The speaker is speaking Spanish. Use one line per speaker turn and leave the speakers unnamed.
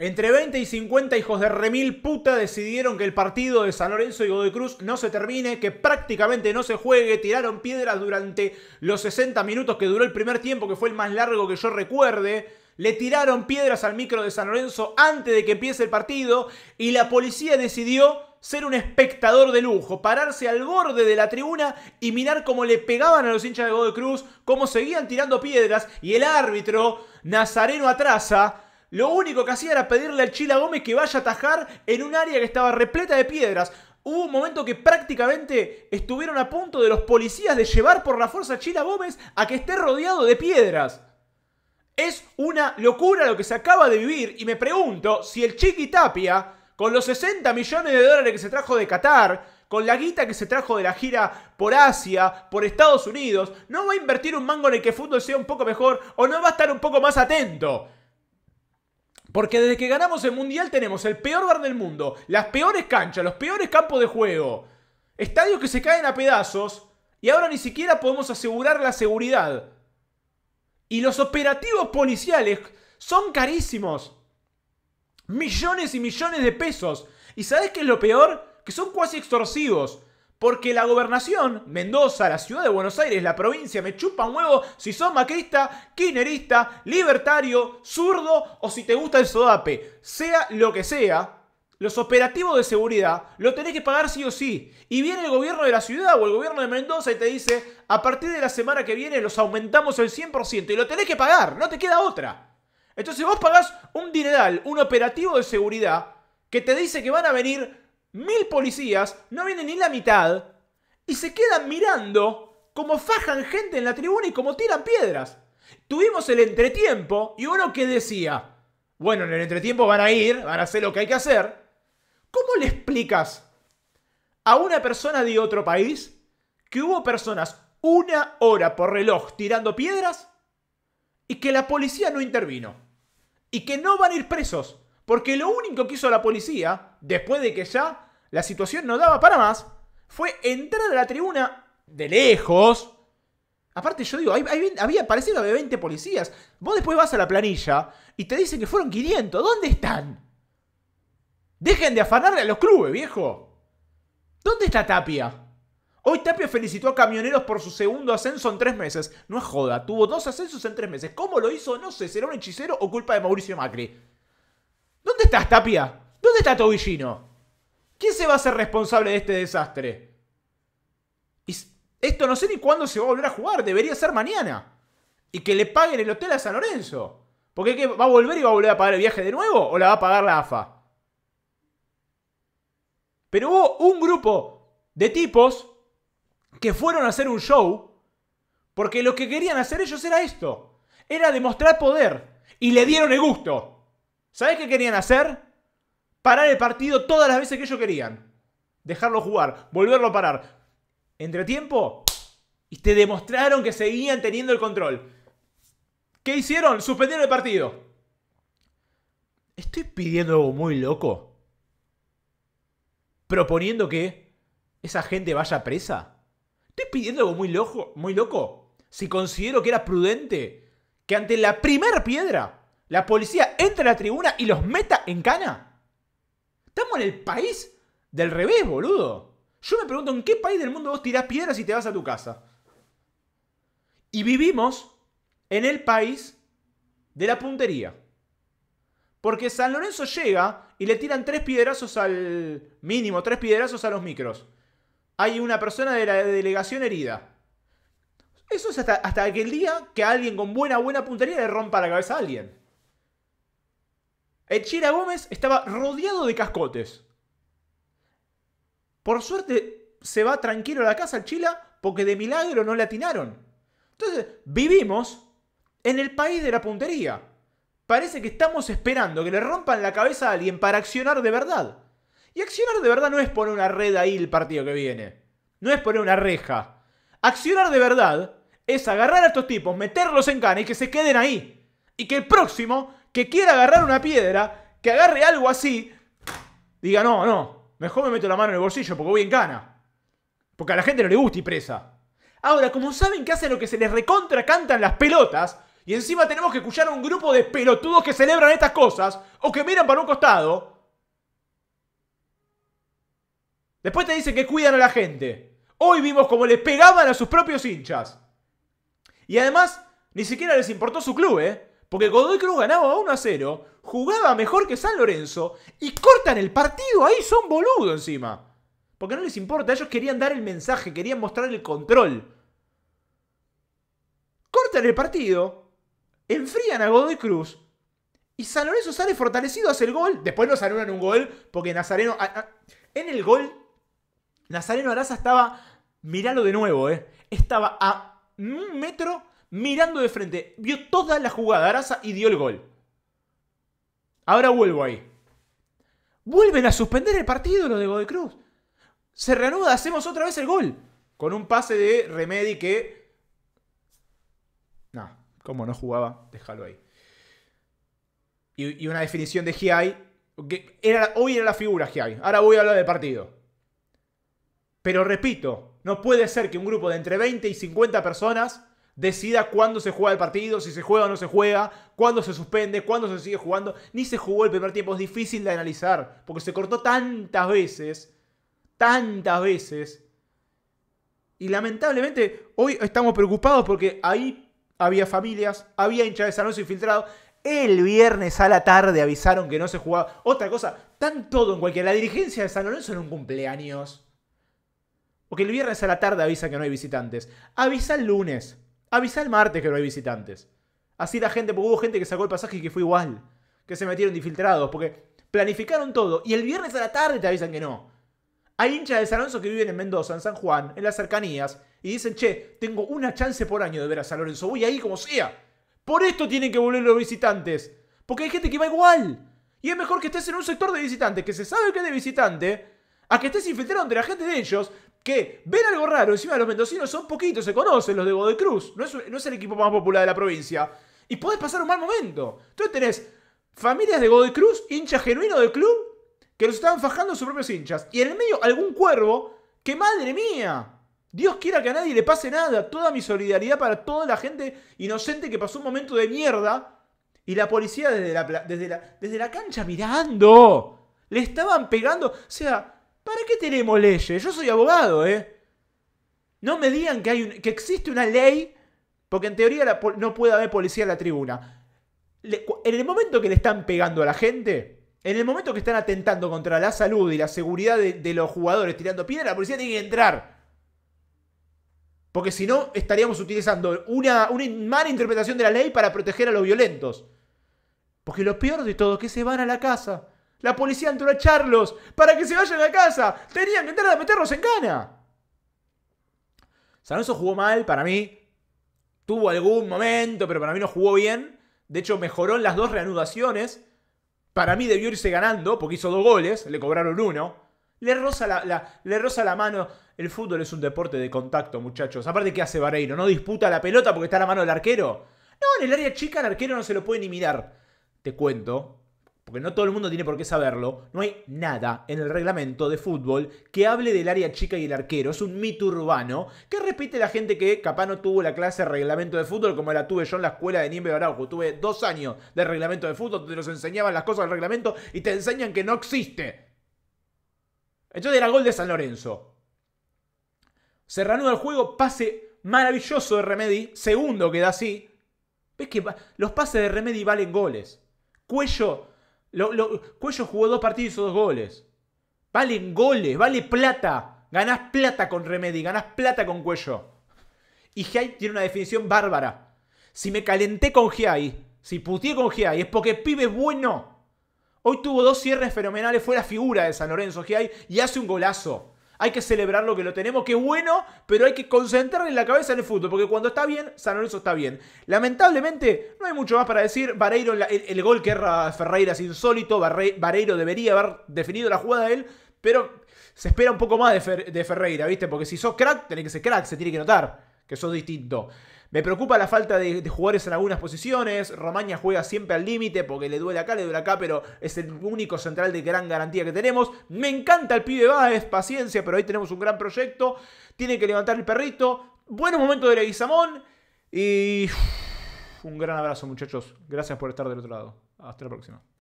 Entre 20 y 50 hijos de remil puta decidieron que el partido de San Lorenzo y Godoy Cruz no se termine, que prácticamente no se juegue. Tiraron piedras durante los 60 minutos que duró el primer tiempo, que fue el más largo que yo recuerde. Le tiraron piedras al micro de San Lorenzo antes de que empiece el partido y la policía decidió ser un espectador de lujo, pararse al borde de la tribuna y mirar cómo le pegaban a los hinchas de Godoy Cruz, cómo seguían tirando piedras y el árbitro Nazareno Atrasa lo único que hacía era pedirle al Chila Gómez que vaya a atajar en un área que estaba repleta de piedras. Hubo un momento que prácticamente estuvieron a punto de los policías de llevar por la fuerza a Chila Gómez a que esté rodeado de piedras. Es una locura lo que se acaba de vivir y me pregunto si el Chiqui Tapia, con los 60 millones de dólares que se trajo de Qatar, con la guita que se trajo de la gira por Asia, por Estados Unidos, no va a invertir un mango en el que el fútbol sea un poco mejor o no va a estar un poco más atento. Porque desde que ganamos el Mundial tenemos el peor bar del mundo, las peores canchas, los peores campos de juego, estadios que se caen a pedazos y ahora ni siquiera podemos asegurar la seguridad. Y los operativos policiales son carísimos. Millones y millones de pesos. ¿Y sabes qué es lo peor? Que son casi extorsivos. Porque la gobernación, Mendoza, la ciudad de Buenos Aires, la provincia, me chupa un huevo si son maquista, kirchnerista, libertario, zurdo o si te gusta el sodape. Sea lo que sea, los operativos de seguridad lo tenés que pagar sí o sí. Y viene el gobierno de la ciudad o el gobierno de Mendoza y te dice, a partir de la semana que viene los aumentamos el 100% y lo tenés que pagar, no te queda otra. Entonces vos pagás un dineral, un operativo de seguridad, que te dice que van a venir mil policías, no vienen ni la mitad, y se quedan mirando como fajan gente en la tribuna y como tiran piedras. Tuvimos el entretiempo y uno que decía, bueno, en el entretiempo van a ir, van a hacer lo que hay que hacer. ¿Cómo le explicas a una persona de otro país que hubo personas una hora por reloj tirando piedras y que la policía no intervino? Y que no van a ir presos porque lo único que hizo la policía, después de que ya la situación no daba para más, fue entrar a la tribuna de lejos. Aparte, yo digo, había parecido de 20 policías. Vos después vas a la planilla y te dicen que fueron 500. ¿Dónde están? Dejen de afanarle a los clubes, viejo. ¿Dónde está Tapia? Hoy Tapia felicitó a Camioneros por su segundo ascenso en tres meses. No es joda, tuvo dos ascensos en tres meses. ¿Cómo lo hizo? No sé, ¿será un hechicero o culpa de Mauricio Macri? ¿Dónde estás, Tapia? ¿Dónde está Tobillino? ¿Quién se va a hacer responsable de este desastre? esto no sé ni cuándo se va a volver a jugar, debería ser mañana. Y que le paguen el hotel a San Lorenzo. Porque ¿qué? va a volver y va a volver a pagar el viaje de nuevo o la va a pagar la AFA. Pero hubo un grupo de tipos que fueron a hacer un show porque lo que querían hacer ellos era esto. Era demostrar poder. Y le dieron el gusto. ¿Sabés qué querían hacer? Parar el partido todas las veces que ellos querían. Dejarlo jugar, volverlo a parar. Entre tiempo, y te demostraron que seguían teniendo el control. ¿Qué hicieron? Suspendieron el partido. ¿Estoy pidiendo algo muy loco? ¿Proponiendo que esa gente vaya presa? ¿Estoy pidiendo algo muy, loco, muy loco? Si considero que era prudente que ante la primera piedra la policía entra a la tribuna y los meta en cana. Estamos en el país del revés, boludo. Yo me pregunto, ¿en qué país del mundo vos tirás piedras y te vas a tu casa? Y vivimos en el país de la puntería. Porque San Lorenzo llega y le tiran tres piedrazos al mínimo, tres piedrazos a los micros. Hay una persona de la delegación herida. Eso es hasta, hasta aquel día que alguien con buena, buena puntería le rompa la cabeza a alguien. Chila Gómez estaba rodeado de cascotes. Por suerte se va tranquilo a la casa Chila porque de milagro no le atinaron. Entonces, vivimos en el país de la puntería. Parece que estamos esperando que le rompan la cabeza a alguien para accionar de verdad. Y accionar de verdad no es poner una red ahí el partido que viene. No es poner una reja. Accionar de verdad es agarrar a estos tipos, meterlos en cana y que se queden ahí. Y que el próximo que quiera agarrar una piedra, que agarre algo así, diga, no, no, mejor me meto la mano en el bolsillo porque voy en cana. Porque a la gente no le gusta y presa. Ahora, como saben que hacen lo que se les recontra cantan las pelotas, y encima tenemos que escuchar a un grupo de pelotudos que celebran estas cosas, o que miran para un costado. Después te dicen que cuidan a la gente. Hoy vimos como les pegaban a sus propios hinchas. Y además, ni siquiera les importó su club, ¿eh? Porque Godoy Cruz ganaba 1 a 0, jugaba mejor que San Lorenzo y cortan el partido. Ahí son boludos encima. Porque no les importa, ellos querían dar el mensaje, querían mostrar el control. Cortan el partido, enfrían a Godoy Cruz y San Lorenzo sale fortalecido, hace el gol. Después nos anulan un gol porque Nazareno. en el gol, Nazareno Araza estaba. Miralo de nuevo, ¿eh? Estaba a un metro mirando de frente, vio toda la jugada Arasa y dio el gol. Ahora vuelvo ahí. Vuelven a suspender el partido lo de Godecruz. Se reanuda, hacemos otra vez el gol. Con un pase de Remedy que... No, como no jugaba, déjalo ahí. Y, una definición de Giai. Que era, hoy era la figura Giai. Ahora voy a hablar del partido. Pero repito, no puede ser que un grupo de entre 20 y 50 personas decida cuándo se juega el partido, si se juega o no se juega, cuándo se suspende, cuándo se sigue jugando. Ni se jugó el primer tiempo, es difícil de analizar, porque se cortó tantas veces, tantas veces. Y lamentablemente hoy estamos preocupados porque ahí había familias, había hinchas de San Lorenzo infiltrados. El viernes a la tarde avisaron que no se jugaba. Otra cosa, tan todo en cualquier. La dirigencia de San Lorenzo en un cumpleaños. Porque el viernes a la tarde avisa que no hay visitantes. Avisa el lunes. Avisa el martes que no hay visitantes. Así la gente, porque hubo gente que sacó el pasaje y que fue igual. Que se metieron infiltrados, porque planificaron todo. Y el viernes a la tarde te avisan que no. Hay hinchas de San Lorenzo que viven en Mendoza, en San Juan, en las cercanías, y dicen, che, tengo una chance por año de ver a San Lorenzo, voy ahí como sea. Por esto tienen que volver los visitantes. Porque hay gente que va igual. Y es mejor que estés en un sector de visitantes que se sabe que es de visitante, a que estés infiltrado entre la gente de ellos, que ven algo raro. Encima los mendocinos son poquitos, se conocen los de Godoy Cruz. No es, el equipo más popular de la provincia. Y podés pasar un mal momento. Entonces tenés familias de Godoy Cruz, hinchas genuinos del club, que los estaban fajando sus propios hinchas. Y en el medio algún cuervo que, madre mía, Dios quiera que a nadie le pase nada. Toda mi solidaridad para toda la gente inocente que pasó un momento de mierda. Y la policía desde la, desde la, desde la cancha mirando. Le estaban pegando. O sea, ¿Para qué tenemos leyes? Yo soy abogado, ¿eh? No me digan que, hay que existe una ley, porque en teoría no puede haber policía en la tribuna. en el momento que le están pegando a la gente, en el momento que están atentando contra la salud y la seguridad de, los jugadores tirando piedras, la policía tiene que entrar. Porque si no, estaríamos utilizando una, una mala interpretación de la ley para proteger a los violentos. Porque lo peor de todo es que se van a la casa. La policía entró a echarlos para que se vayan a casa. Tenían que entrar a meterlos en cana. San jugó mal para mí. Tuvo algún momento, pero para mí no jugó bien. De hecho, mejoró en las dos reanudaciones. Para mí debió irse ganando porque hizo dos goles, le cobraron uno. Le rosa la, mano. El fútbol es un deporte de contacto, muchachos. Aparte, ¿qué hace Vareiro? ¿No disputa la pelota porque está a la mano del arquero? No, en el área chica el arquero no se lo puede ni mirar. Te cuento porque no todo el mundo tiene por qué saberlo, no hay nada en el reglamento de fútbol que hable del área chica y el arquero. Es un mito urbano que repite la gente que capaz no tuvo la clase de reglamento de fútbol como la tuve yo en la escuela de de Araujo. Tuve dos años de reglamento de fútbol, te nos enseñaban las cosas del reglamento y te enseñan que no existe. Entonces era gol de San Lorenzo. Se reanuda el juego, pase maravilloso de Remedy, segundo queda así. Ves que los pases de Remedy valen goles. Cuello Cuello jugó dos partidos y hizo dos goles. Valen goles, vale plata. Ganás plata con Remedy, ganás plata con Cuello. Y Giai tiene una definición bárbara. Si me calenté con Giai, si puteé con Giai, es porque pibe es bueno. Hoy tuvo dos cierres fenomenales, fue la figura de San Lorenzo Giai y hace un golazo hay que celebrar lo que lo tenemos, que bueno, pero hay que concentrarle la cabeza en el fútbol, porque cuando está bien, San Lorenzo está bien. Lamentablemente, no hay mucho más para decir. Vareiro, el, gol que erra Ferreira es insólito. Vareiro debería haber definido la jugada de él, pero se espera un poco más de, de Ferreira, ¿viste? Porque si sos crack, tenés que ser crack, se tiene que notar que sos distinto. Me preocupa la falta de, jugadores en algunas posiciones. Romaña juega siempre al límite porque le duele acá, le duele acá, pero es el único central de gran garantía que tenemos. Me encanta el pibe Báez, paciencia, pero ahí tenemos un gran proyecto. Tiene que levantar el perrito. Buenos momento de Leguizamón. Y un gran abrazo, muchachos. Gracias por estar del otro lado. Hasta la próxima.